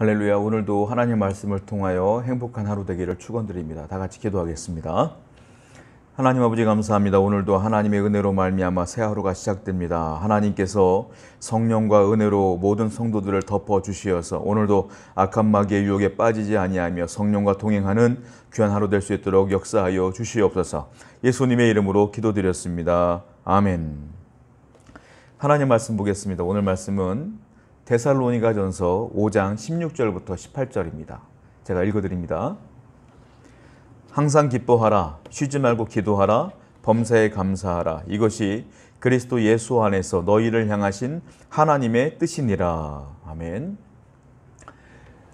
할렐루야 오늘도 하나님 말씀을 통하여 행복한 하루 되기를 축원드립니다. 다 같이 기도하겠습니다. 하나님 아버지 감사합니다. 오늘도 하나님의 은혜로 말미암아 새 하루가 시작됩니다. 하나님께서 성령과 은혜로 모든 성도들을 덮어 주시어서 오늘도 악한 마귀의 유혹에 빠지지 아니하며 성령과 동행하는 귀한 하루 될 수 있도록 역사하여 주시옵소서. 예수님의 이름으로 기도드렸습니다. 아멘. 하나님 말씀 보겠습니다. 오늘 말씀은 데살로니가 전서 5장 16절부터 18절입니다. 제가 읽어드립니다. 항상 기뻐하라, 쉬지 말고 기도하라, 범사에 감사하라. 이것이 그리스도 예수 안에서 너희를 향하신 하나님의 뜻이니라. 아멘.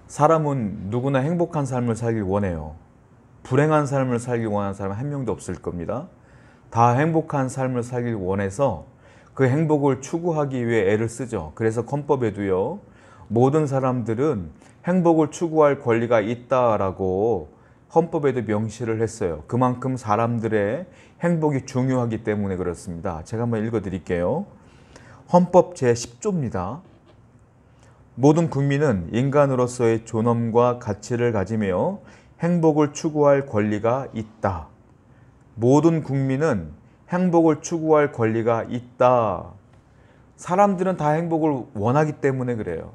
사람은 누구나 행복한 삶을 살길 원해요. 불행한 삶을 살길 원하는 사람은 한 명도 없을 겁니다. 다 행복한 삶을 살길 원해서 그 행복을 추구하기 위해 애를 쓰죠. 그래서 헌법에도요. 모든 사람들은 행복을 추구할 권리가 있다라고 헌법에도 명시를 했어요. 그만큼 사람들의 행복이 중요하기 때문에 그렇습니다. 제가 한번 읽어 드릴게요. 헌법 제10조입니다. 모든 국민은 인간으로서의 존엄과 가치를 가지며 행복을 추구할 권리가 있다. 모든 국민은 행복을 추구할 권리가 있다. 사람들은 다 행복을 원하기 때문에 그래요.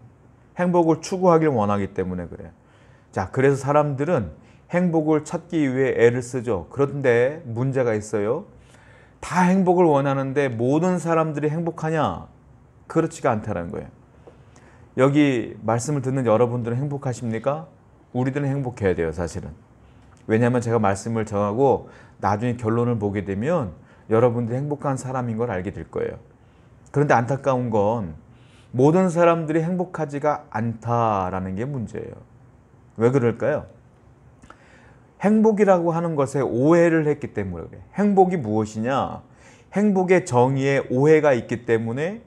행복을 추구하길 원하기 때문에 그래. 자, 그래서 사람들은 행복을 찾기 위해 애를 쓰죠. 그런데 문제가 있어요. 다 행복을 원하는데 모든 사람들이 행복하냐? 그렇지가 않다는 거예요. 여기 말씀을 듣는 여러분들은 행복하십니까? 우리들은 행복해야 돼요, 사실은. 왜냐하면 제가 말씀을 정하고 나중에 결론을 보게 되면 여러분들이 행복한 사람인 걸 알게 될 거예요. 그런데 안타까운 건 모든 사람들이 행복하지가 않다라는 게 문제예요. 왜 그럴까요? 행복이라고 하는 것에 오해를 했기 때문에 그래. 행복이 무엇이냐? 행복의 정의에 오해가 있기 때문에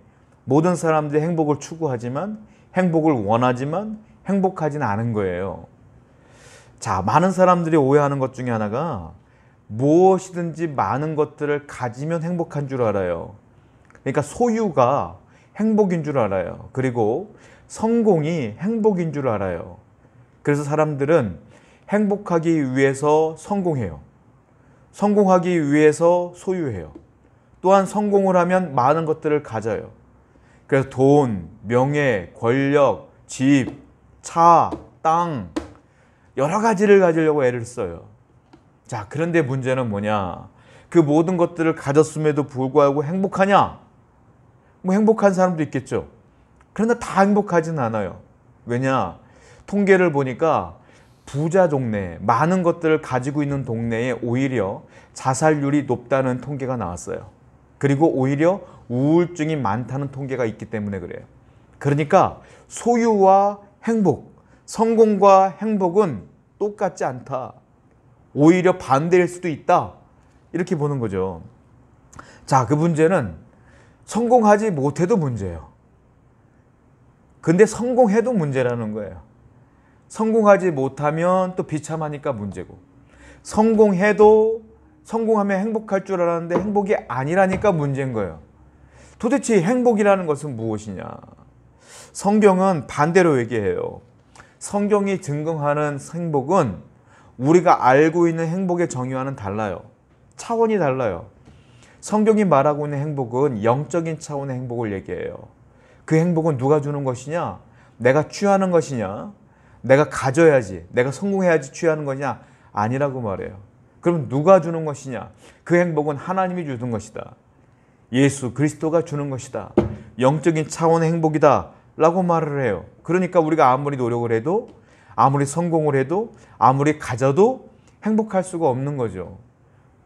모든 사람들이 행복을 추구하지만 행복을 원하지만 행복하지는 않은 거예요. 자, 많은 사람들이 오해하는 것 중에 하나가 무엇이든지 많은 것들을 가지면 행복한 줄 알아요. 그러니까 소유가 행복인 줄 알아요. 그리고 성공이 행복인 줄 알아요. 그래서 사람들은 행복하기 위해서 성공해요. 성공하기 위해서 소유해요. 또한 성공을 하면 많은 것들을 가져요. 그래서 돈, 명예, 권력, 집, 차, 땅, 여러 가지를 가지려고 애를 써요. 자, 그런데 문제는 뭐냐? 그 모든 것들을 가졌음에도 불구하고 행복하냐? 뭐 행복한 사람도 있겠죠. 그러나 다 행복하진 않아요. 왜냐? 통계를 보니까 부자 동네, 많은 것들을 가지고 있는 동네에 오히려 자살률이 높다는 통계가 나왔어요. 그리고 오히려 우울증이 많다는 통계가 있기 때문에 그래요. 그러니까 소유와 행복, 성공과 행복은 똑같지 않다. 오히려 반대일 수도 있다. 이렇게 보는 거죠. 자, 그 문제는 성공하지 못해도 문제예요. 근데 성공해도 문제라는 거예요. 성공하지 못하면 또 비참하니까 문제고 성공해도 성공하면 행복할 줄 알았는데 행복이 아니라니까 문제인 거예요. 도대체 행복이라는 것은 무엇이냐? 성경은 반대로 얘기해요. 성경이 증거하는 행복은 우리가 알고 있는 행복의 정의와는 달라요. 차원이 달라요. 성경이 말하고 있는 행복은 영적인 차원의 행복을 얘기해요. 그 행복은 누가 주는 것이냐? 내가 취하는 것이냐? 내가 가져야지, 내가 성공해야지 취하는 것이냐 아니라고 말해요. 그럼 누가 주는 것이냐? 그 행복은 하나님이 주는 것이다. 예수 그리스도가 주는 것이다. 영적인 차원의 행복이다. 라고 말을 해요. 그러니까 우리가 아무리 노력을 해도 아무리 성공을 해도 아무리 가져도 행복할 수가 없는 거죠.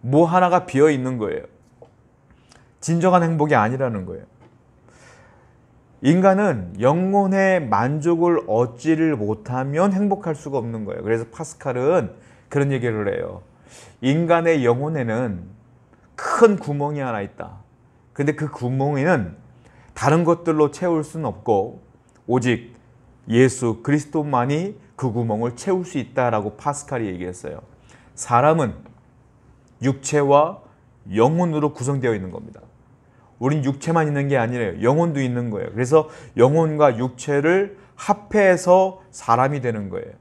뭐 하나가 비어 있는 거예요. 진정한 행복이 아니라는 거예요. 인간은 영혼의 만족을 얻지를 못하면 행복할 수가 없는 거예요. 그래서 파스칼은 그런 얘기를 해요. 인간의 영혼에는 큰 구멍이 하나 있다. 근데 그 구멍에는 다른 것들로 채울 수는 없고 오직 예수 그리스도만이 그 구멍을 채울 수 있다라고 파스칼이 얘기했어요. 사람은 육체와 영혼으로 구성되어 있는 겁니다. 우린 육체만 있는 게 아니래요. 영혼도 있는 거예요. 그래서 영혼과 육체를 합해서 사람이 되는 거예요.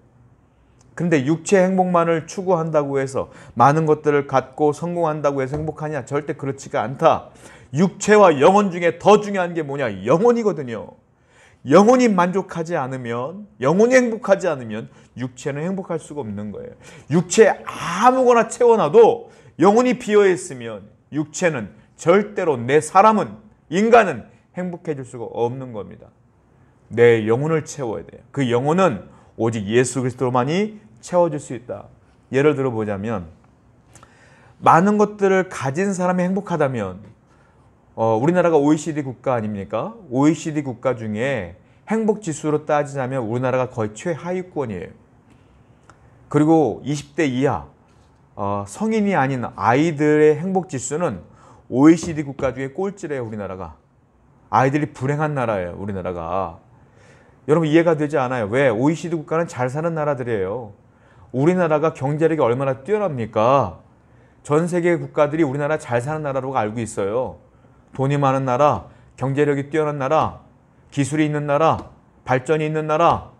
근데 육체 행복만을 추구한다고 해서 많은 것들을 갖고 성공한다고 해서 행복하냐? 절대 그렇지가 않다. 육체와 영혼 중에 더 중요한 게 뭐냐? 영혼이거든요. 영혼이 만족하지 않으면, 영혼이 행복하지 않으면 육체는 행복할 수가 없는 거예요. 육체 아무거나 채워놔도 영혼이 비어있으면 육체는 절대로 내 사람은, 인간은 행복해질 수가 없는 겁니다. 내 영혼을 채워야 돼요. 그 영혼은 오직 예수 그리스도만이 채워줄 수 있다. 예를 들어 보자면 많은 것들을 가진 사람이 행복하다면 어, 우리나라가 OECD 국가 아닙니까? OECD 국가 중에 행복 지수로 따지자면 우리나라가 거의 최하위권이에요. 그리고 20대 이하 어, 성인이 아닌 아이들의 행복 지수는 OECD 국가 중에 꼴찌래요, 우리나라가. 아이들이 불행한 나라예요, 우리나라가. 여러분 이해가 되지 않아요. 왜? OECD 국가는 잘 사는 나라들이에요. 우리나라가 경제력이 얼마나 뛰어납니까? 전 세계 국가들이 우리나라 잘 사는 나라로 알고 있어요. 돈이 많은 나라, 경제력이 뛰어난 나라, 기술이 있는 나라, 발전이 있는 나라,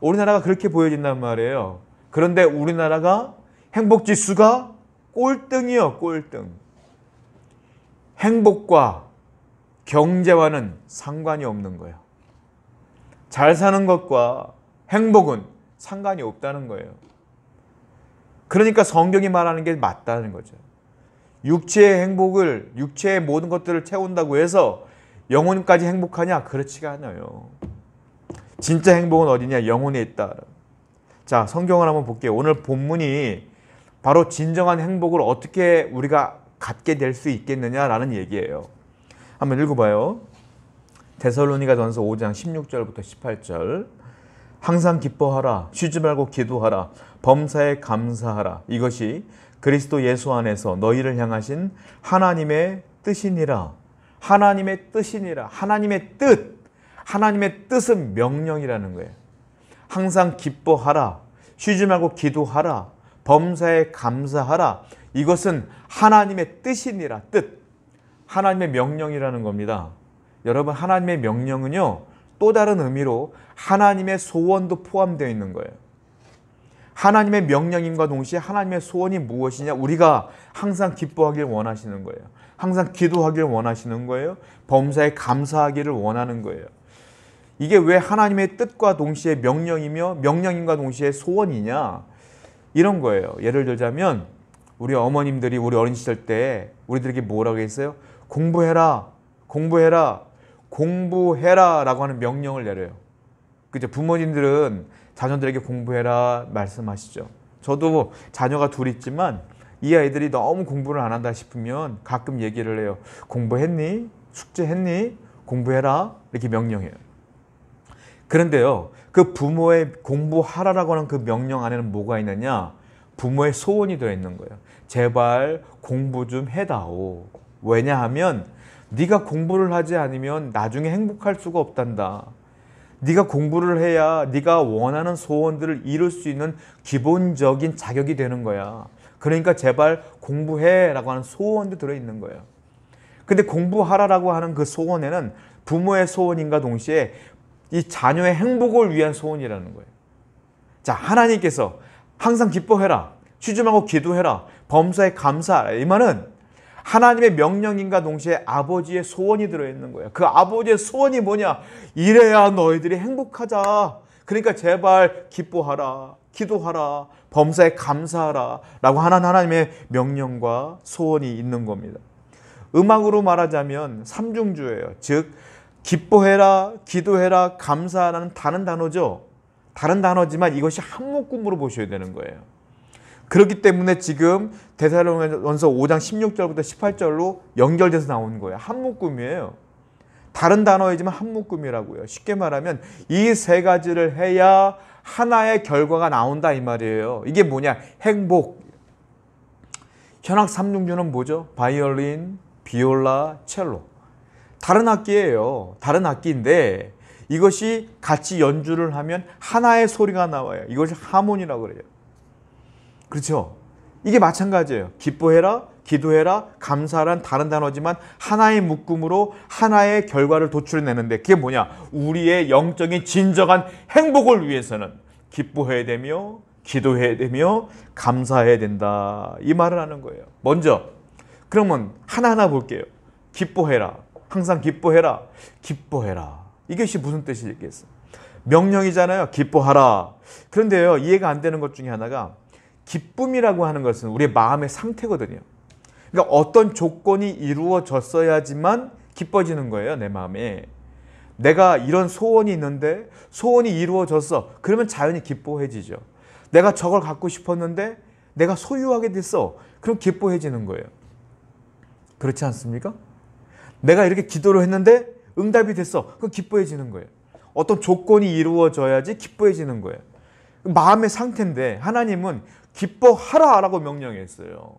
우리나라가 그렇게 보여진단 말이에요. 그런데 우리나라가 행복지수가 꼴등이요, 꼴등. 행복과 경제와는 상관이 없는 거예요. 잘 사는 것과 행복은 상관이 없다는 거예요. 그러니까 성경이 말하는 게 맞다는 거죠. 육체의 행복을 육체의 모든 것들을 채운다고 해서 영혼까지 행복하냐? 그렇지가 않아요. 진짜 행복은 어디냐? 영혼에 있다. 자, 성경을 한번 볼게요. 오늘 본문이 바로 진정한 행복을 어떻게 우리가 갖게 될 수 있겠느냐라는 얘기예요. 한번 읽어봐요. 데살로니가 전서 5장 16절부터 18절 항상 기뻐하라 쉬지 말고 기도하라 범사에 감사하라 이것이 그리스도 예수 안에서 너희를 향하신 하나님의 뜻이니라. 하나님의 뜻이니라. 하나님의 뜻. 하나님의 뜻은 명령이라는 거예요. 항상 기뻐하라. 쉬지 말고 기도하라. 범사에 감사하라. 이것은 하나님의 뜻이니라. 뜻. 하나님의 명령이라는 겁니다. 여러분 하나님의 명령은요. 또 다른 의미로 하나님의 소원도 포함되어 있는 거예요. 하나님의 명령임과 동시에 하나님의 소원이 무엇이냐? 우리가 항상 기뻐하길 원하시는 거예요. 항상 기도하길 원하시는 거예요. 범사에 감사하기를 원하는 거예요. 이게 왜 하나님의 뜻과 동시에 명령이며 명령임과 동시에 소원이냐? 이런 거예요. 예를 들자면 우리 어머님들이 우리 어린 시절 때 우리들에게 뭐라고 했어요? 공부해라. 공부해라. 공부해라라고 하는 명령을 내려요. 그죠? 부모님들은 자녀들에게 공부해라 말씀하시죠. 저도 뭐 자녀가 둘 있지만 이 아이들이 너무 공부를 안 한다 싶으면 가끔 얘기를 해요. 공부했니? 숙제했니? 공부해라. 이렇게 명령해요. 그런데요. 그 부모의 공부하라라고 하는 그 명령 안에는 뭐가 있느냐? 부모의 소원이 되어 있는 거예요. 제발 공부 좀 해다오. 왜냐하면 네가 공부를 하지 않으면 나중에 행복할 수가 없단다. 네가 공부를 해야 네가 원하는 소원들을 이룰 수 있는 기본적인 자격이 되는 거야. 그러니까 제발 공부해라고 하는 소원도 들어있는 거예요. 근데 공부하라라고 하는 그 소원에는 부모의 소원인가 동시에 이 자녀의 행복을 위한 소원이라는 거예요. 자, 하나님께서 항상 기뻐해라. 취중하고 기도해라. 범사에 감사하라. 이 말은 하나님의 명령인과 동시에 아버지의 소원이 들어있는 거예요. 그 아버지의 소원이 뭐냐? 이래야 너희들이 행복하자. 그러니까 제발 기뻐하라, 기도하라, 범사에 감사하라 라고 하는 하나님의 명령과 소원이 있는 겁니다. 음악으로 말하자면 삼중주예요. 즉 기뻐해라, 기도해라, 감사하라는 다른 단어죠. 다른 단어지만 이것이 한목음으로 보셔야 되는 거예요. 그렇기 때문에 지금 대사로면서 5장 16절부터 18절로 연결돼서 나온 거예요. 한 묶음이에요. 다른 단어이지만 한 묶음이라고요. 쉽게 말하면 이 세 가지를 해야 하나의 결과가 나온다 이 말이에요. 이게 뭐냐? 행복. 현악 3중주는 뭐죠? 바이올린, 비올라, 첼로. 다른 악기예요. 다른 악기인데 이것이 같이 연주를 하면 하나의 소리가 나와요. 이것이 하모니라고 그래요. 그렇죠? 이게 마찬가지예요. 기뻐해라, 기도해라, 감사란 다른 단어지만 하나의 묶음으로 하나의 결과를 도출해내는데 그게 뭐냐? 우리의 영적인 진정한 행복을 위해서는 기뻐해야 되며 기도해야 되며 감사해야 된다. 이 말을 하는 거예요. 먼저 그러면 하나하나 볼게요. 기뻐해라. 항상 기뻐해라. 기뻐해라. 이것이 무슨 뜻이겠어? 명령이잖아요. 기뻐하라. 그런데요. 이해가 안 되는 것 중에 하나가 기쁨이라고 하는 것은 우리의 마음의 상태거든요. 그러니까 어떤 조건이 이루어졌어야지만 기뻐지는 거예요, 내 마음에. 내가 이런 소원이 있는데 소원이 이루어졌어. 그러면 자연히 기뻐해지죠. 내가 저걸 갖고 싶었는데 내가 소유하게 됐어. 그럼 기뻐해지는 거예요. 그렇지 않습니까? 내가 이렇게 기도를 했는데 응답이 됐어. 그럼 기뻐해지는 거예요. 어떤 조건이 이루어져야지 기뻐해지는 거예요. 마음의 상태인데 하나님은 기뻐하라라고 명령했어요.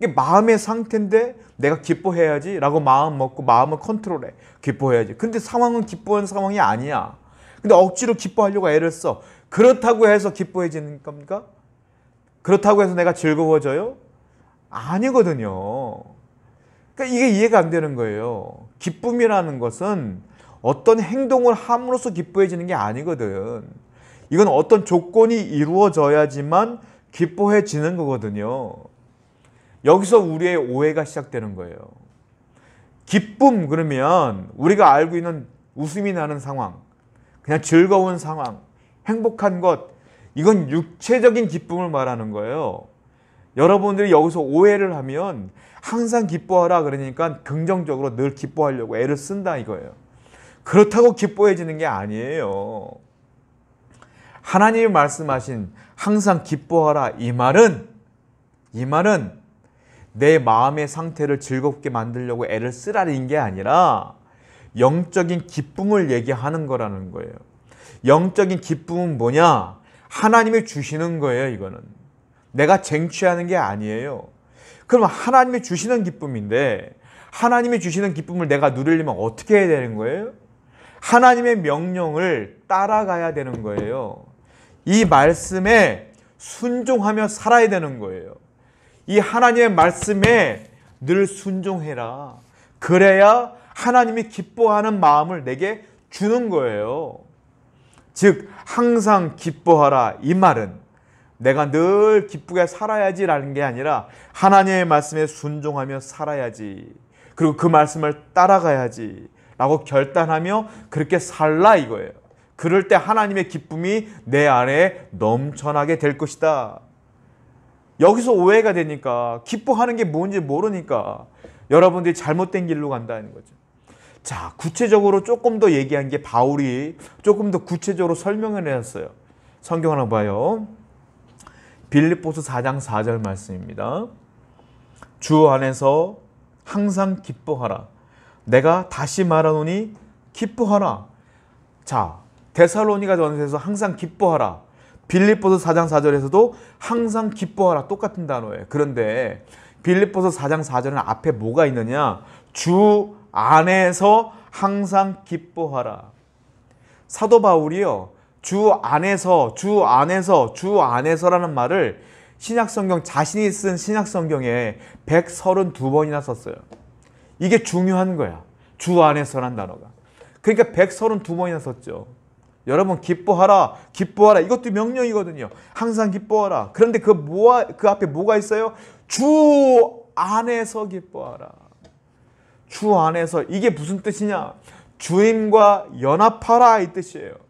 이게 마음의 상태인데 내가 기뻐해야지라고 마음 먹고 마음을 컨트롤해. 기뻐해야지. 근데 상황은 기뻐한 상황이 아니야. 근데 억지로 기뻐하려고 애를 써. 그렇다고 해서 기뻐해지는 겁니까? 그렇다고 해서 내가 즐거워져요? 아니거든요. 그러니까 이게 이해가 안 되는 거예요. 기쁨이라는 것은 어떤 행동을 함으로써 기뻐해지는 게 아니거든. 이건 어떤 조건이 이루어져야지만 기뻐해지는 거거든요. 여기서 우리의 오해가 시작되는 거예요. 기쁨 그러면 우리가 알고 있는 웃음이 나는 상황, 그냥 즐거운 상황, 행복한 것, 이건 육체적인 기쁨을 말하는 거예요. 여러분들이 여기서 오해를 하면 항상 기뻐하라 그러니까 긍정적으로 늘 기뻐하려고 애를 쓴다 이거예요. 그렇다고 기뻐해지는 게 아니에요. 하나님이 말씀하신 항상 기뻐하라 이 말은 이 말은 내 마음의 상태를 즐겁게 만들려고 애를 쓰라는 게 아니라 영적인 기쁨을 얘기하는 거라는 거예요. 영적인 기쁨은 뭐냐? 하나님이 주시는 거예요, 이거는. 내가 쟁취하는 게 아니에요. 그럼 하나님이 주시는 기쁨인데 하나님이 주시는 기쁨을 내가 누리려면 어떻게 해야 되는 거예요? 하나님의 명령을 따라가야 되는 거예요. 이 말씀에 순종하며 살아야 되는 거예요. 이 하나님의 말씀에 늘 순종해라. 그래야 하나님이 기뻐하는 마음을 내게 주는 거예요. 즉, 항상 기뻐하라. 이 말은 내가 늘 기쁘게 살아야지라는 게 아니라 하나님의 말씀에 순종하며 살아야지. 그리고 그 말씀을 따라가야지. 라고 결단하며 그렇게 살라 이거예요. 그럴 때 하나님의 기쁨이 내 안에 넘쳐나게 될 것이다. 여기서 오해가 되니까 기뻐하는 게 뭔지 모르니까 여러분들이 잘못된 길로 간다는 거죠. 자, 구체적으로 조금 더 얘기한 게 바울이 조금 더 구체적으로 설명을 해놨어요. 성경 하나 봐요. 빌립보스 4장 4절 말씀입니다. 주 안에서 항상 기뻐하라. 내가 다시 말하노니 기뻐하라. 자, 데살로니가 전서에서 항상 기뻐하라. 빌립보서 4장 4절에서도 항상 기뻐하라. 똑같은 단어예요. 그런데 빌립보서 4장 4절은 앞에 뭐가 있느냐? 주 안에서 항상 기뻐하라. 사도 바울이요. 주 안에서, 주 안에서, 주 안에서라는 말을 신약성경, 자신이 쓴 신약성경에 132번이나 썼어요. 이게 중요한 거야. 주 안에서란 단어가. 그러니까 132번이나 썼죠. 여러분 기뻐하라 기뻐하라 이것도 명령이거든요 항상 기뻐하라 그런데 그, 뭐그 앞에 뭐가 있어요? 주 안에서 기뻐하라 주 안에서 이게 무슨 뜻이냐 주님과 연합하라 이 뜻이에요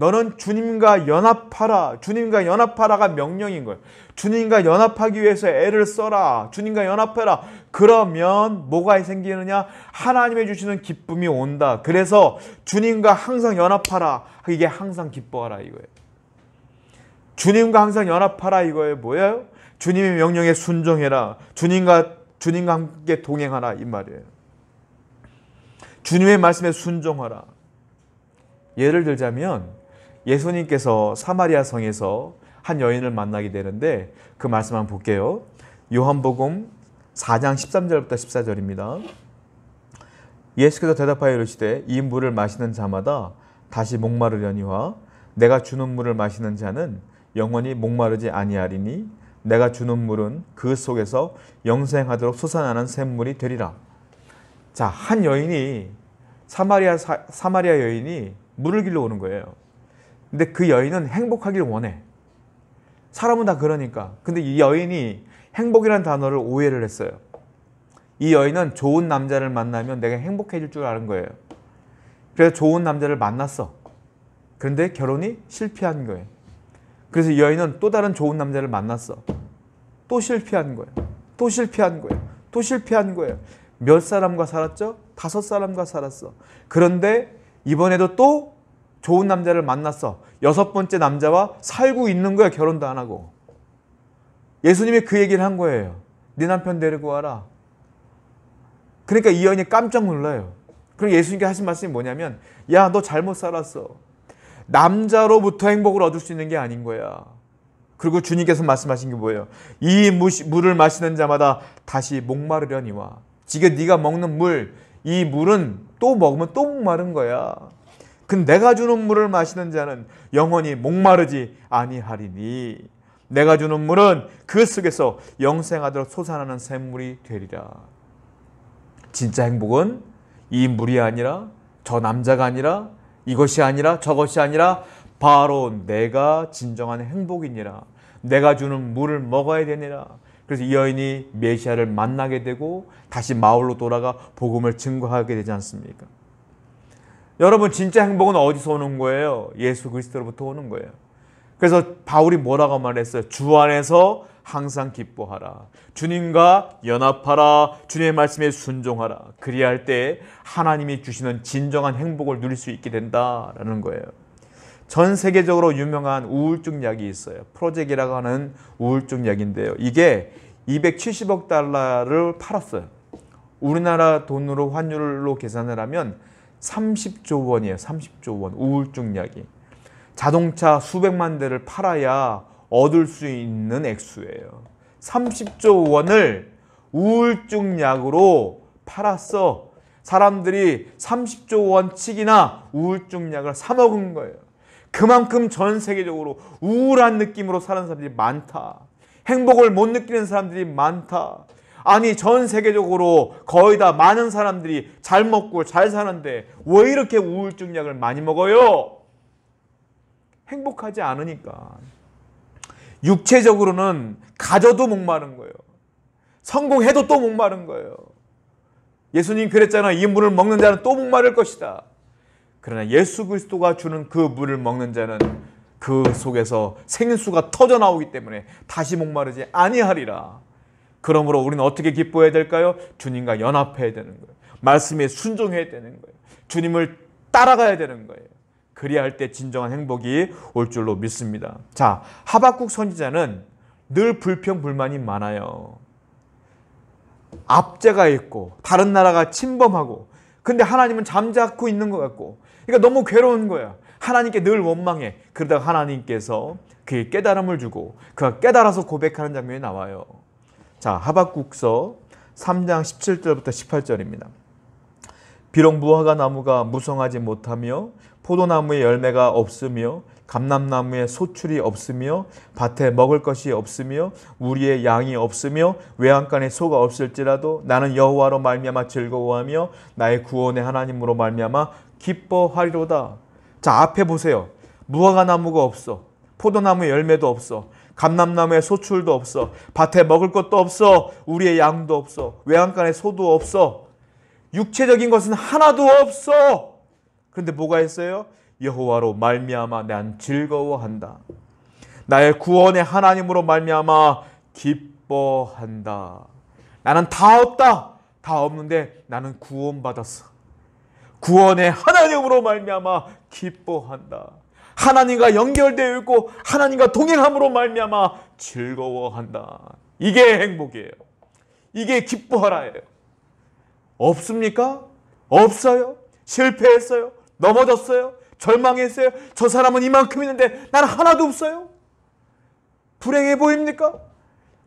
너는 주님과 연합하라. 주님과 연합하라가 명령인 거예요. 주님과 연합하기 위해서 애를 써라. 주님과 연합해라. 그러면 뭐가 생기느냐? 하나님의 주시는 기쁨이 온다. 그래서 주님과 항상 연합하라. 이게 항상 기뻐하라 이거예요. 주님과 항상 연합하라 이거예요. 뭐예요? 주님의 명령에 순종해라. 주님과 주님과 함께 동행하라 이 말이에요. 주님의 말씀에 순종하라. 예를 들자면 예수님께서 사마리아 성에서 한 여인을 만나게 되는데 그 말씀 한번 볼게요. 요한복음 4장 13절부터 14절입니다. 예수께서 대답하여 이르시되 이 물을 마시는 자마다 다시 목마르려니와 내가 주는 물을 마시는 자는 영원히 목마르지 아니하리니 내가 주는 물은 그 속에서 영생하도록 솟아나는 샘물이 되리라. 자, 한 여인이 사마리아 사, 마리아 여인이 물을 길러 오는 거예요. 근데 그 여인은 행복하길 원해. 사람은 다 그러니까. 근데 이 여인이 행복이란 단어를 오해를 했어요. 이 여인은 좋은 남자를 만나면 내가 행복해질 줄 아는 거예요. 그래서 좋은 남자를 만났어. 그런데 결혼이 실패한 거예요. 그래서 여인은 또 다른 좋은 남자를 만났어. 또 실패한 거예요. 또 실패한 거예요. 또 실패한 거예요. 몇 사람과 살았죠? 다섯 사람과 살았어. 그런데 이번에도 또 좋은 남자를 만났어. 여섯 번째 남자와 살고 있는 거야. 결혼도 안 하고. 예수님이 그 얘기를 한 거예요. 네 남편 데리고 와라. 그러니까 이 여인이 깜짝 놀라요. 그럼 예수님께 하신 말씀이 뭐냐면 야 너 잘못 살았어. 남자로부터 행복을 얻을 수 있는 게 아닌 거야. 그리고 주님께서 말씀하신 게 뭐예요? 이 물을 마시는 자마다 다시 목마르려니와 지금 네가 먹는 물, 이 물은 또 먹으면 또 목마른 거야. 그 내가 주는 물을 마시는 자는 영원히 목마르지 아니하리니 내가 주는 물은 그 속에서 영생하도록 솟아나는 샘물이 되리라. 진짜 행복은 이 물이 아니라 저 남자가 아니라 이것이 아니라 저것이 아니라 바로 내가 진정한 행복이니라. 내가 주는 물을 먹어야 되니라. 그래서 이 여인이 메시아를 만나게 되고 다시 마을로 돌아가 복음을 증거하게 되지 않습니까? 여러분 진짜 행복은 어디서 오는 거예요? 예수 그리스도로부터 오는 거예요. 그래서 바울이 뭐라고 말했어요? 주 안에서 항상 기뻐하라. 주님과 연합하라. 주님의 말씀에 순종하라. 그리할 때 하나님이 주시는 진정한 행복을 누릴 수 있게 된다라는 거예요. 전 세계적으로 유명한 우울증 약이 있어요. 프로젝이라고 하는 우울증 약인데요. 이게 270억 달러를 팔았어요. 우리나라 돈으로 환율로 계산을 하면 30조 원이에요. 30조 원. 우울증 약이. 자동차 수백만 대를 팔아야 얻을 수 있는 액수예요. 30조 원을 우울증 약으로 팔았어. 사람들이 30조 원칙이나 우울증 약을 사 먹은 거예요. 그만큼 전 세계적으로 우울한 느낌으로 사는 사람들이 많다. 행복을 못 느끼는 사람들이 많다. 아니 전 세계적으로 거의 다 많은 사람들이 잘 먹고 잘 사는데 왜 이렇게 우울증 약을 많이 먹어요? 행복하지 않으니까. 육체적으로는 가져도 목마른 거예요. 성공해도 또 목마른 거예요. 예수님 그랬잖아. 이 물을 먹는 자는 또 목마를 것이다. 그러나 예수 그리스도가 주는 그 물을 먹는 자는 그 속에서 생수가 터져 나오기 때문에 다시 목마르지 아니하리라. 그러므로 우리는 어떻게 기뻐해야 될까요? 주님과 연합해야 되는 거예요. 말씀에 순종해야 되는 거예요. 주님을 따라가야 되는 거예요. 그리할때 진정한 행복이 올 줄로 믿습니다. 자, 하박국 선지자는 늘 불평 불만이 많아요. 압제가 있고 다른 나라가 침범하고 근데 하나님은 잠자코 있는 것 같고 그러니까 너무 괴로운 거야. 하나님께 늘 원망해. 그러다가 하나님께서 그의 깨달음을 주고 그가 깨달아서 고백하는 장면이 나와요. 자, 하박국서 3장 17절부터 18절입니다. 비록 무화과 나무가 무성하지 못하며 포도나무에 열매가 없으며 감람나무에 소출이 없으며 밭에 먹을 것이 없으며 우리의 양이 없으며 외양간에 소가 없을지라도 나는 여호와로 말미암아 즐거워하며 나의 구원의 하나님으로 말미암아 기뻐하리로다. 자 앞에 보세요. 무화과 나무가 없어. 포도나무 열매도 없어. 감람나무에 소출도 없어. 밭에 먹을 것도 없어. 우리의 양도 없어. 외양간에 소도 없어. 육체적인 것은 하나도 없어. 그런데 뭐가 있어요? 여호와로 말미암아 난 즐거워한다. 나의 구원의 하나님으로 말미암아 기뻐한다. 나는 다 없다. 다 없는데 나는 구원받았어. 구원의 하나님으로 말미암아 기뻐한다. 하나님과 연결되어 있고 하나님과 동행함으로 말미암아 즐거워한다. 이게 행복이에요. 이게 기뻐하라예요. 없습니까? 없어요. 실패했어요. 넘어졌어요. 절망했어요. 저 사람은 이만큼 있는데 난 하나도 없어요. 불행해 보입니까?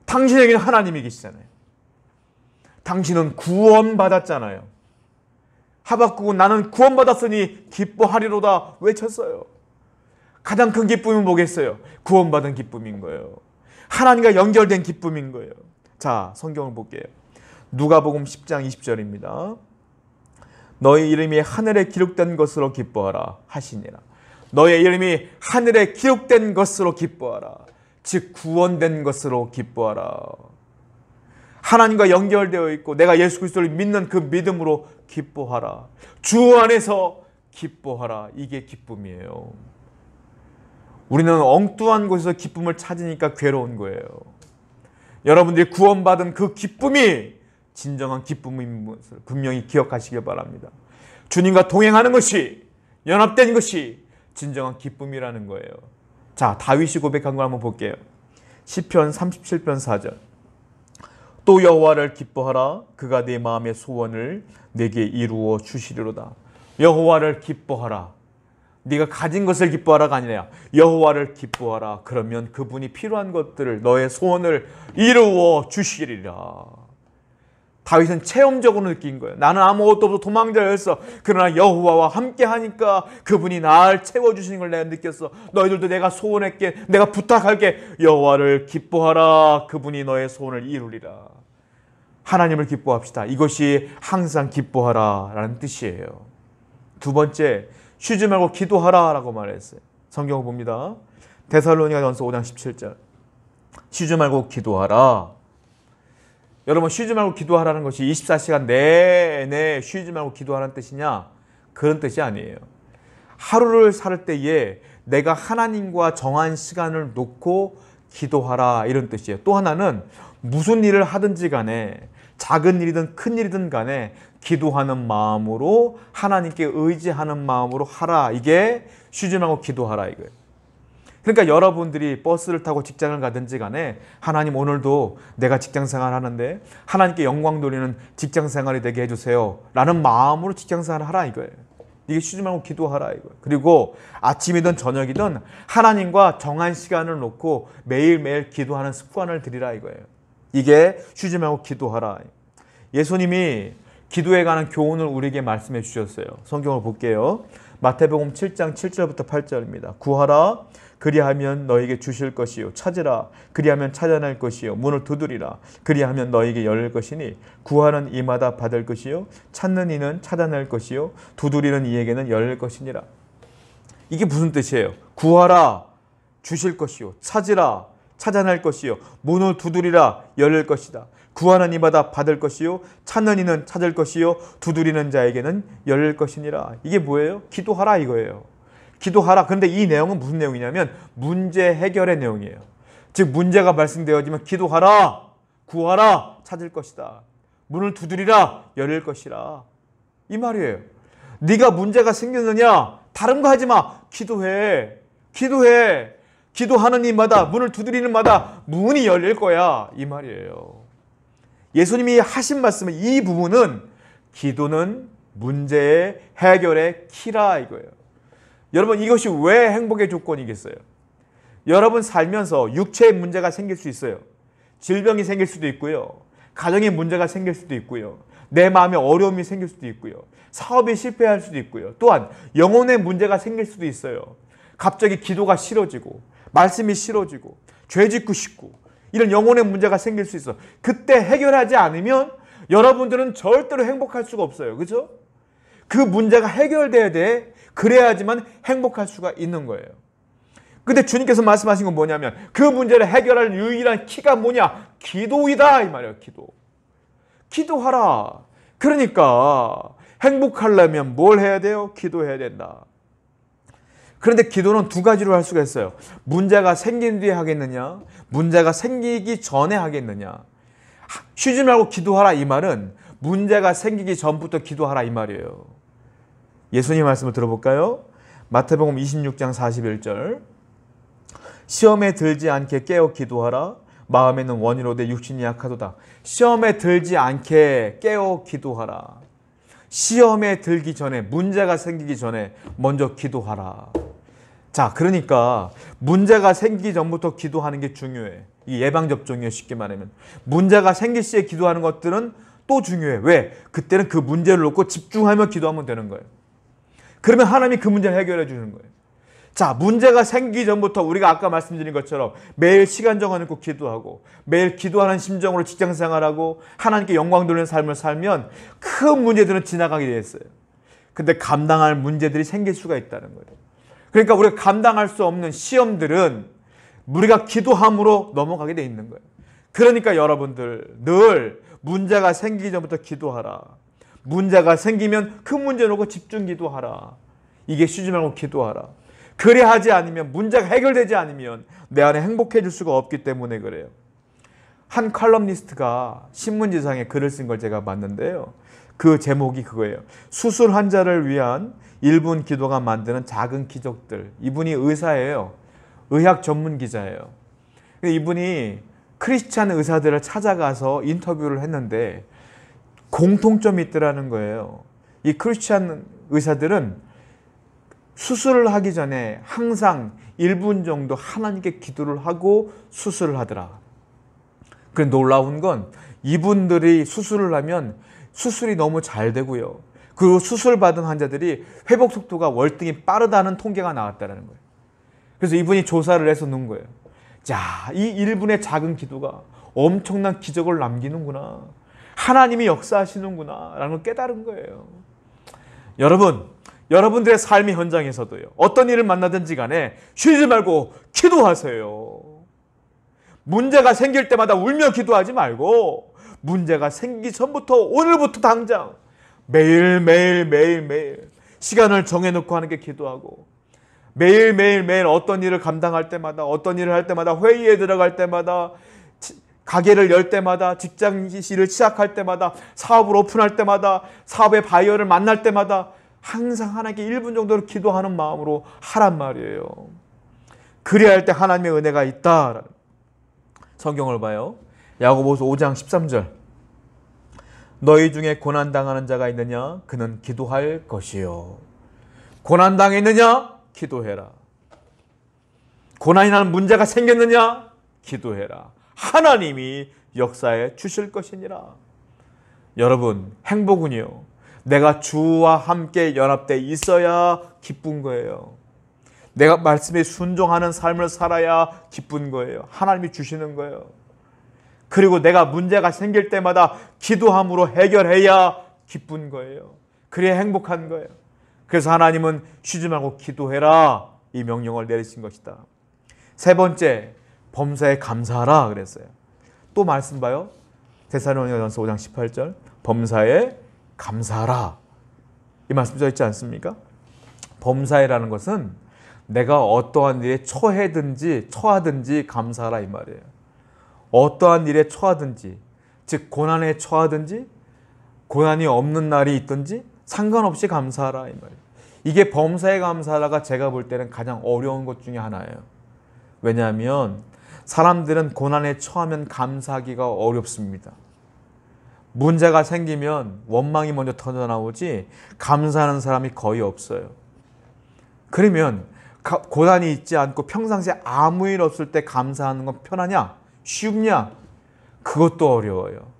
당신에게는 하나님이 계시잖아요. 당신은 구원받았잖아요. 하박국은 나는 구원받았으니 기뻐하리로다 외쳤어요. 가장 큰 기쁨은 뭐겠어요? 구원받은 기쁨인 거예요. 하나님과 연결된 기쁨인 거예요. 자, 성경을 볼게요. 누가복음 10장 20절입니다. 너희 이름이 하늘에 기록된 것으로 기뻐하라 하시니라. 너의 이름이 하늘에 기록된 것으로 기뻐하라. 즉 구원된 것으로 기뻐하라. 하나님과 연결되어 있고 내가 예수 그리스도를 믿는 그 믿음으로 기뻐하라. 주 안에서 기뻐하라. 이게 기쁨이에요. 우리는 엉뚱한 곳에서 기쁨을 찾으니까 괴로운 거예요. 여러분들이 구원받은 그 기쁨이 진정한 기쁨인 것을 분명히 기억하시길 바랍니다. 주님과 동행하는 것이 연합된 것이 진정한 기쁨이라는 거예요. 자, 다윗이 고백한 걸 한번 볼게요. 시편 37편 4절. 또 여호와를 기뻐하라 그가 내 마음의 소원을 내게 이루어 주시리로다. 여호와를 기뻐하라. 네가 가진 것을 기뻐하라가 아니라 여호와를 기뻐하라. 그러면 그분이 필요한 것들을 너의 소원을 이루어 주시리라. 다윗은 체험적으로 느낀 거예요. 나는 아무것도 없어 도망자였어. 그러나 여호와와 함께 하니까 그분이 나를 채워 주시는 걸 내가 느꼈어. 너희들도 내가 소원했게 내가 부탁할게. 여호와를 기뻐하라. 그분이 너의 소원을 이루리라. 하나님을 기뻐합시다. 이것이 항상 기뻐하라라는 뜻이에요. 두 번째, 쉬지 말고 기도하라 라고 말했어요. 성경을 봅니다. 데살로니가 전서 5장 17절. 쉬지 말고 기도하라. 여러분 쉬지 말고 기도하라는 것이 24시간 내내 쉬지 말고 기도하라는 뜻이냐? 그런 뜻이 아니에요. 하루를 살 때에 내가 하나님과 정한 시간을 놓고 기도하라 이런 뜻이에요. 또 하나는 무슨 일을 하든지 간에 작은 일이든 큰 일이든 간에 기도하는 마음으로 하나님께 의지하는 마음으로 하라. 이게 쉬지말고 기도하라 이거예요. 그러니까 여러분들이 버스를 타고 직장을 가든지 간에 하나님 오늘도 내가 직장 생활 하는데 하나님께 영광 돌리는 직장 생활이 되게 해주세요. 라는 마음으로 직장 생활을 하라 이거예요. 이게 쉬지 말고 기도하라 이거예요. 그리고 아침이든 저녁이든 하나님과 정한 시간을 놓고 매일매일 기도하는 습관을 들이라 이거예요. 이게 쉬지 말고 기도하라. 예수님이 기도에 관한 교훈을 우리에게 말씀해 주셨어요. 성경을 볼게요. 마태복음 7장 7절부터 8절입니다. 구하라 그리하면 너에게 주실 것이요 찾으라 그리하면 찾아낼 것이요 문을 두드리라 그리하면 너에게 열릴 것이니 구하는 이마다 받을 것이요 찾는 이는 찾아낼 것이요 두드리는 이에게는 열릴 것이니라. 이게 무슨 뜻이에요? 구하라 주실 것이요 찾으라 찾아낼 것이요 문을 두드리라 열릴 것이다. 구하는 이마다 받을 것이요 찾는 이는 찾을 것이요 두드리는 자에게는 열릴 것이니라. 이게 뭐예요? 기도하라 이거예요. 기도하라. 그런데 이 내용은 무슨 내용이냐면 문제 해결의 내용이에요. 즉 문제가 발생되어지면 기도하라. 구하라. 찾을 것이다. 문을 두드리라. 열릴 것이라. 이 말이에요. 네가 문제가 생겼느냐? 다른 거 하지 마. 기도해. 기도해. 기도하는 이마다 문을 두드리는 마다 문이 열릴 거야. 이 말이에요. 예수님이 하신 말씀은이 부분은 기도는 문제의 해결의 키라 이거예요. 여러분 이것이 왜 행복의 조건이겠어요? 여러분 살면서 육체의 문제가 생길 수 있어요. 질병이 생길 수도 있고요. 가정의 문제가 생길 수도 있고요. 내 마음에 어려움이 생길 수도 있고요. 사업이 실패할 수도 있고요. 또한 영혼의 문제가 생길 수도 있어요. 갑자기 기도가 싫어지고 말씀이 싫어지고 죄 짓고 싶고 이런 영혼의 문제가 생길 수 있어. 그때 해결하지 않으면 여러분들은 절대로 행복할 수가 없어요. 그죠? 그 문제가 해결돼야 돼. 그래야지만 행복할 수가 있는 거예요. 근데 주님께서 말씀하신 건 뭐냐면 그 문제를 해결할 유일한 키가 뭐냐? 기도이다 이 말이에요. 기도. 기도하라. 그러니까 행복하려면 뭘 해야 돼요? 기도해야 된다. 그런데 기도는 두 가지로 할 수가 있어요. 문제가 생긴 뒤에 하겠느냐, 문제가 생기기 전에 하겠느냐. 쉬지 말고 기도하라 이 말은 문제가 생기기 전부터 기도하라 이 말이에요. 예수님 말씀을 들어볼까요? 마태복음 26장 41절. 시험에 들지 않게 깨어 기도하라. 마음에는 원이로되 육신이 약하도다. 시험에 들지 않게 깨어 기도하라. 시험에 들기 전에 문제가 생기기 전에 먼저 기도하라. 자, 그러니까 문제가 생기 전부터 기도하는 게 중요해. 이 예방접종이에요, 쉽게 말하면. 문제가 생길 시에 기도하는 것들은 또 중요해. 왜? 그때는 그 문제를 놓고 집중하며 기도하면 되는 거예요. 그러면 하나님이 그 문제를 해결해 주는 거예요. 자, 문제가 생기 전부터 우리가 아까 말씀드린 것처럼 매일 시간 정해놓고 기도하고 매일 기도하는 심정으로 직장 생활하고 하나님께 영광 돌리는 삶을 살면 큰 문제들은 지나가게 되었어요. 근데 감당할 문제들이 생길 수가 있다는 거예요. 그러니까 우리가 감당할 수 없는 시험들은 우리가 기도함으로 넘어가게 돼 있는 거예요. 그러니까 여러분들 늘 문제가 생기기 전부터 기도하라. 문제가 생기면 그 문제 놓고 집중 기도하라. 이게 쉬지 말고 기도하라. 그래 하지 않으면 문제가 해결되지 않으면 내 안에 행복해질 수가 없기 때문에 그래요. 한 칼럼니스트가 신문지상에 글을 쓴 걸 제가 봤는데요. 그 제목이 그거예요. 수술 환자를 위한 1분 기도가 만드는 작은 기적들. 이분이 의사예요. 의학 전문 기자예요. 이분이 크리스찬 의사들을 찾아가서 인터뷰를 했는데 공통점이 있더라는 거예요. 이 크리스찬 의사들은 수술을 하기 전에 항상 1분 정도 하나님께 기도를 하고 수술을 하더라. 그런데 놀라운 건 이분들이 수술을 하면 수술이 너무 잘 되고요. 그 수술받은 환자들이 회복 속도가 월등히 빠르다는 통계가 나왔다는 거예요. 그래서 이분이 조사를 해서 놓은 거예요. 자, 이 1분의 작은 기도가 엄청난 기적을 남기는구나. 하나님이 역사하시는구나. 라는 걸 깨달은 거예요. 여러분, 여러분들의 삶의 현장에서도요. 어떤 일을 만나든지 간에 쉬지 말고 기도하세요. 문제가 생길 때마다 울며 기도하지 말고 문제가 생기 전부터 오늘부터 당장 매일 매일 매일 매일 시간을 정해놓고 하는 게 기도하고 매일 매일 매일 어떤 일을 감당할 때마다 어떤 일을 할 때마다 회의에 들어갈 때마다 가게를 열 때마다 직장 일을 시작할 때마다 사업을 오픈할 때마다 사업의 바이어를 만날 때마다 항상 하나님께 1분 정도를 기도하는 마음으로 하란 말이에요. 그래야 할 때 하나님의 은혜가 있다. 성경을 봐요. 야고보서 5장 13절. 너희 중에 고난당하는 자가 있느냐? 그는 기도할 것이요. 고난당했느냐? 기도해라. 고난이 나는 문제가 생겼느냐? 기도해라. 하나님이 역사에 주실 것이니라. 여러분, 행복은요. 내가 주와 함께 연합돼 있어야 기쁜 거예요. 내가 말씀에 순종하는 삶을 살아야 기쁜 거예요. 하나님이 주시는 거예요. 그리고 내가 문제가 생길 때마다 기도함으로 해결해야 기쁜 거예요. 그래야 행복한 거예요. 그래서 하나님은 쉬지 말고 기도해라 이 명령을 내리신 것이다. 세 번째 범사에 감사하라 그랬어요. 또 말씀 봐요. 데살로니가전서 5장 18절 범사에 감사하라 이 말씀 써 있지 않습니까? 범사에라는 것은 내가 어떠한 일에 처해든지 처하든지 감사하라 이 말이에요. 어떠한 일에 처하든지 즉 고난에 처하든지 고난이 없는 날이 있든지 상관없이 감사하라 이 말이에요. 이게 범사에 감사하라가 제가 볼 때는 가장 어려운 것 중에 하나예요. 왜냐하면 사람들은 고난에 처하면 감사하기가 어렵습니다. 문제가 생기면 원망이 먼저 터져나오지 감사하는 사람이 거의 없어요. 그러면 고난이 있지 않고 평상시에 아무 일 없을 때 감사하는 건 편하냐? 쉽냐? 그것도 어려워요.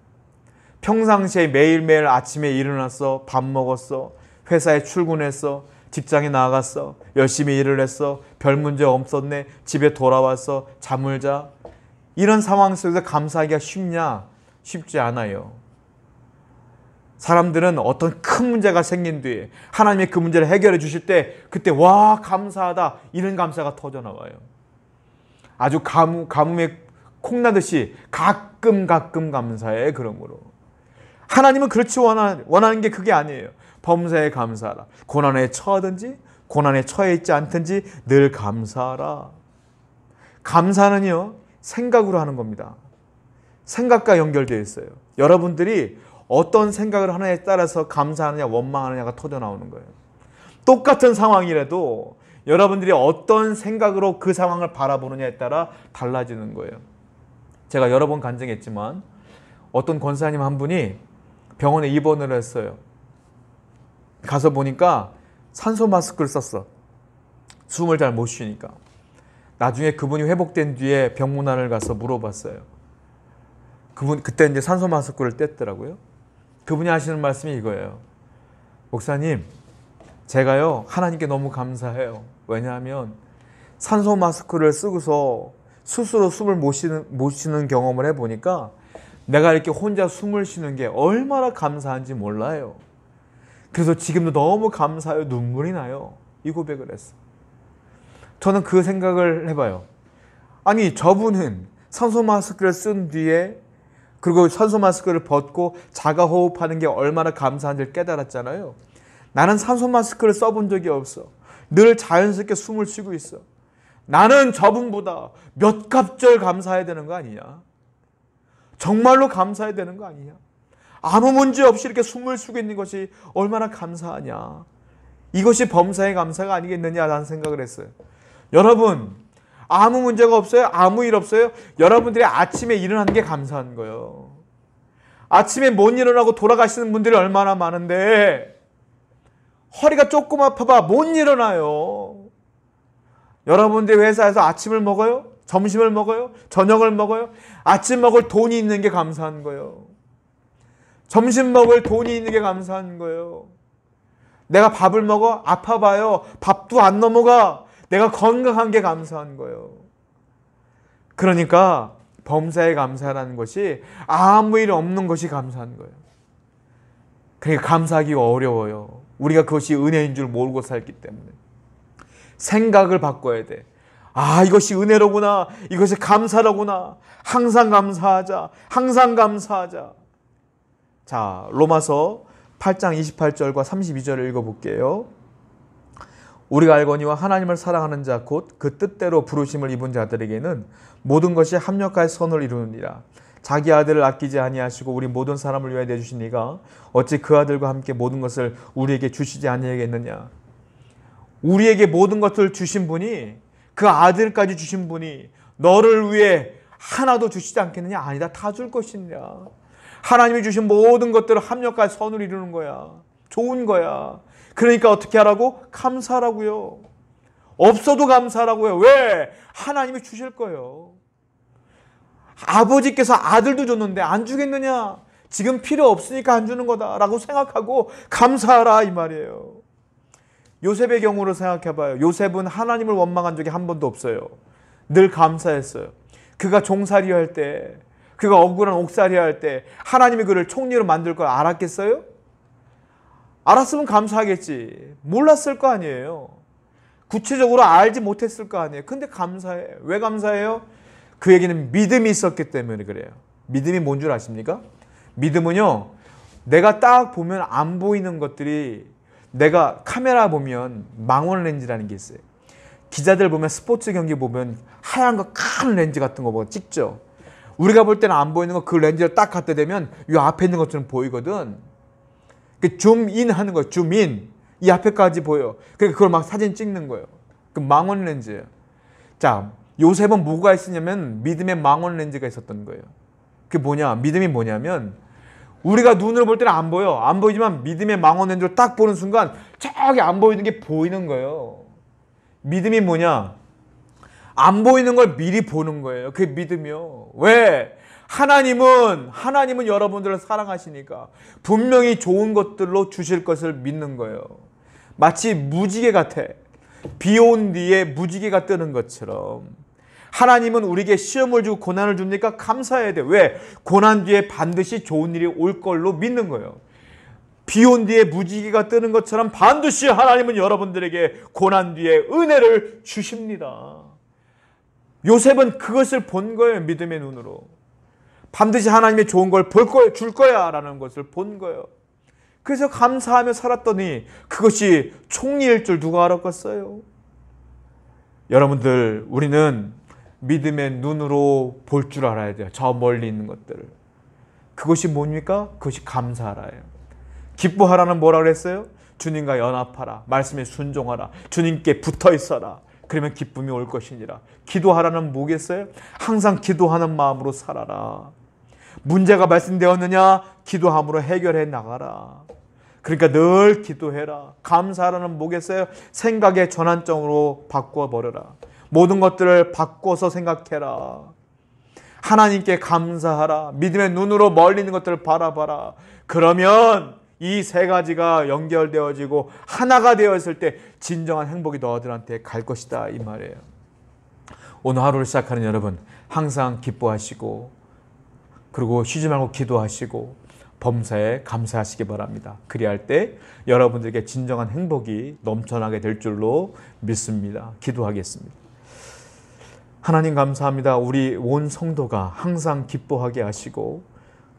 평상시에 매일매일 아침에 일어났어, 밥 먹었어, 회사에 출근했어, 직장에 나갔어, 열심히 일을 했어, 별 문제 없었네, 집에 돌아왔어, 잠을 자. 이런 상황 속에서 감사하기가 쉽냐? 쉽지 않아요. 사람들은 어떤 큰 문제가 생긴 뒤에 하나님이 그 문제를 해결해 주실 때 그때 와 감사하다 이런 감사가 터져 나와요. 아주 가뭄, 가뭄 콩나듯이 가끔 가끔 감사해 그러므로 하나님은 그렇지 원하는, 원하는 게 그게 아니에요. 범사에 감사하라. 고난에 처하든지 고난에 처해 있지 않든지 늘 감사하라. 감사는요 생각으로 하는 겁니다. 생각과 연결되어 있어요. 여러분들이 어떤 생각을 하나에 따라서 감사하느냐 원망하느냐가 터져 나오는 거예요. 똑같은 상황이라도 여러분들이 어떤 생각으로 그 상황을 바라보느냐에 따라 달라지는 거예요. 제가 여러 번 간증했지만 어떤 권사님 한 분이 병원에 입원을 했어요. 가서 보니까 산소 마스크를 썼어. 숨을 잘 못 쉬니까. 나중에 그분이 회복된 뒤에 병문안을 가서 물어봤어요. 그분 그때 이제 산소 마스크를 뗐더라고요. 그분이 하시는 말씀이 이거예요. 목사님, 제가요 하나님께 너무 감사해요. 왜냐하면 산소 마스크를 쓰고서 스스로 숨을 못 쉬는, 못 쉬는 경험을 해보니까 내가 이렇게 혼자 숨을 쉬는 게 얼마나 감사한지 몰라요. 그래서 지금도 너무 감사해요. 눈물이 나요. 이 고백을 했어. 저는 그 생각을 해봐요. 아니, 저분은 산소 마스크를 쓴 뒤에 그리고 산소 마스크를 벗고 자가 호흡하는 게 얼마나 감사한지를 깨달았잖아요. 나는 산소 마스크를 써본 적이 없어. 늘 자연스럽게 숨을 쉬고 있어. 나는 저분보다 몇 갑절 감사해야 되는 거 아니냐? 정말로 감사해야 되는 거 아니냐? 아무 문제 없이 이렇게 숨을 쉬고 있는 것이 얼마나 감사하냐? 이것이 범사의 감사가 아니겠느냐라는 생각을 했어요. 여러분, 아무 문제가 없어요? 아무 일 없어요? 여러분들이 아침에 일어난 게 감사한 거예요. 아침에 못 일어나고 돌아가시는 분들이 얼마나 많은데 허리가 조금 아파봐 못 일어나요. 여러분들 회사에서 아침을 먹어요? 점심을 먹어요? 저녁을 먹어요? 아침 먹을 돈이 있는 게 감사한 거예요. 점심 먹을 돈이 있는 게 감사한 거예요. 내가 밥을 먹어? 아파봐요. 밥도 안 넘어가. 내가 건강한 게 감사한 거예요. 그러니까 범사에 감사라는 것이 아무 일 없는 것이 감사한 거예요. 그러니까 감사하기 어려워요. 우리가 그것이 은혜인 줄 모르고 살기 때문에. 생각을 바꿔야 돼. 아, 이것이 은혜로구나. 이것이 감사로구나. 항상 감사하자. 항상 감사하자. 자, 로마서 8장 28절과 32절을 읽어볼게요. 우리가 알거니와 하나님을 사랑하는 자 곧 그 뜻대로 부르심을 입은 자들에게는 모든 것이 합력하 선을 이루느니라. 자기 아들을 아끼지 아니하시고 우리 모든 사람을 위하여 내주신 이가 어찌 그 아들과 함께 모든 것을 우리에게 주시지 아니하겠느냐. 우리에게 모든 것을 주신 분이 그 아들까지 주신 분이 너를 위해 하나도 주시지 않겠느냐? 아니다. 다 줄것이냐 하나님이 주신 모든 것들을 합력까지 선을 이루는 거야. 좋은 거야. 그러니까 어떻게 하라고? 감사하라고요. 없어도 감사하라고요. 왜? 하나님이 주실 거예요. 아버지께서 아들도 줬는데 안 주겠느냐? 지금 필요 없으니까 안 주는 거다라고 생각하고 감사하라 이 말이에요. 요셉의 경우를 생각해봐요. 요셉은 하나님을 원망한 적이 한 번도 없어요. 늘 감사했어요. 그가 종살이 할 때, 그가 억울한 옥살이 할 때, 하나님이 그를 총리로 만들 걸 알았겠어요? 알았으면 감사하겠지. 몰랐을 거 아니에요. 구체적으로 알지 못했을 거 아니에요. 근데 감사해. 왜 감사해요? 그 얘기는 믿음이 있었기 때문에 그래요. 믿음이 뭔 줄 아십니까? 믿음은요, 내가 딱 보면 안 보이는 것들이 내가 카메라 보면 망원 렌즈라는 게 있어요. 기자들 보면 스포츠 경기 보면 하얀 거 큰 렌즈 같은 거 보고 뭐 찍죠. 우리가 볼 때는 안 보이는 거 그 렌즈를 딱 갖다 대면 이 앞에 있는 것처럼 보이거든. 그 줌인 하는 거 줌인. 이 앞에까지 보여. 그러니까 그걸 막 사진 찍는 거예요. 그 망원 렌즈예요. 자, 요셉은 뭐, 뭐가 있었냐면 믿음의 망원 렌즈가 있었던 거예요. 그 뭐냐? 믿음이 뭐냐면 우리가 눈으로 볼 때는 안 보여. 안 보이지만 믿음의 망원 렌즈로 딱 보는 순간 저기 안 보이는 게 보이는 거예요. 믿음이 뭐냐? 안 보이는 걸 미리 보는 거예요. 그게 믿음이요. 왜? 하나님은 하나님은 여러분들을 사랑하시니까 분명히 좋은 것들로 주실 것을 믿는 거예요. 마치 무지개 같아. 비 온 뒤에 무지개가 뜨는 것처럼 하나님은 우리에게 시험을 주고 고난을 줍니까? 감사해야 돼. 왜? 고난 뒤에 반드시 좋은 일이 올 걸로 믿는 거예요. 비 온 뒤에 무지개가 뜨는 것처럼 반드시 하나님은 여러분들에게 고난 뒤에 은혜를 주십니다. 요셉은 그것을 본 거예요. 믿음의 눈으로. 반드시 하나님의 좋은 걸 볼거예요줄 거야 라는 것을 본 거예요. 그래서 감사하며 살았더니 그것이 총리일 줄 누가 알았겠어요? 여러분들, 우리는 믿음의 눈으로 볼 줄 알아야 돼요. 저 멀리 있는 것들을. 그것이 뭡니까? 그것이 감사하라예요. 기뻐하라는 뭐라 그랬어요? 주님과 연합하라. 말씀에 순종하라. 주님께 붙어 있어라. 그러면 기쁨이 올 것이니라. 기도하라는 뭐겠어요? 항상 기도하는 마음으로 살아라. 문제가 말씀되었느냐? 기도함으로 해결해 나가라. 그러니까 늘 기도해라. 감사라는 뭐겠어요? 생각의 전환점으로 바꿔 버려라. 모든 것들을 바꿔서 생각해라. 하나님께 감사하라. 믿음의 눈으로 멀리 있는 것들을 바라봐라. 그러면 이 세 가지가 연결되어지고 하나가 되어있을 때 진정한 행복이 너희들한테 갈 것이다. 이 말이에요. 오늘 하루를 시작하는 여러분, 항상 기뻐하시고, 그리고 쉬지 말고 기도하시고, 범사에 감사하시기 바랍니다. 그리할 때 여러분들에게 진정한 행복이 넘쳐나게 될 줄로 믿습니다. 기도하겠습니다. 하나님 감사합니다. 우리 온 성도가 항상 기뻐하게 하시고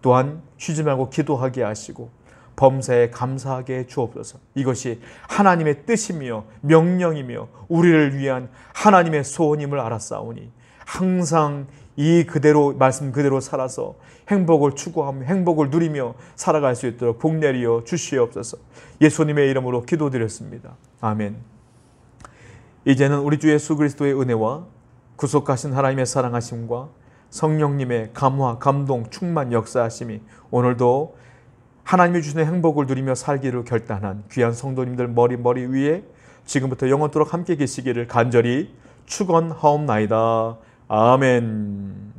또한 쉬지 말고 기도하게 하시고 범사에 감사하게 주옵소서. 이것이 하나님의 뜻이며 명령이며 우리를 위한 하나님의 소원임을 알았사오니 항상 이 그대로 말씀 그대로 살아서 행복을 추구하며 행복을 누리며 살아갈 수 있도록 복 내리어 주시옵소서. 예수님의 이름으로 기도드렸습니다. 아멘. 이제는 우리 주 예수 그리스도의 은혜와 구속하신 하나님의 사랑하심과 성령님의 감화, 감동, 충만 역사하심이 오늘도 하나님이 주시는 행복을 누리며 살기를 결단한 귀한 성도님들 머리 머리 위에 지금부터 영원토록 함께 계시기를 간절히 축원하옵나이다. 아멘.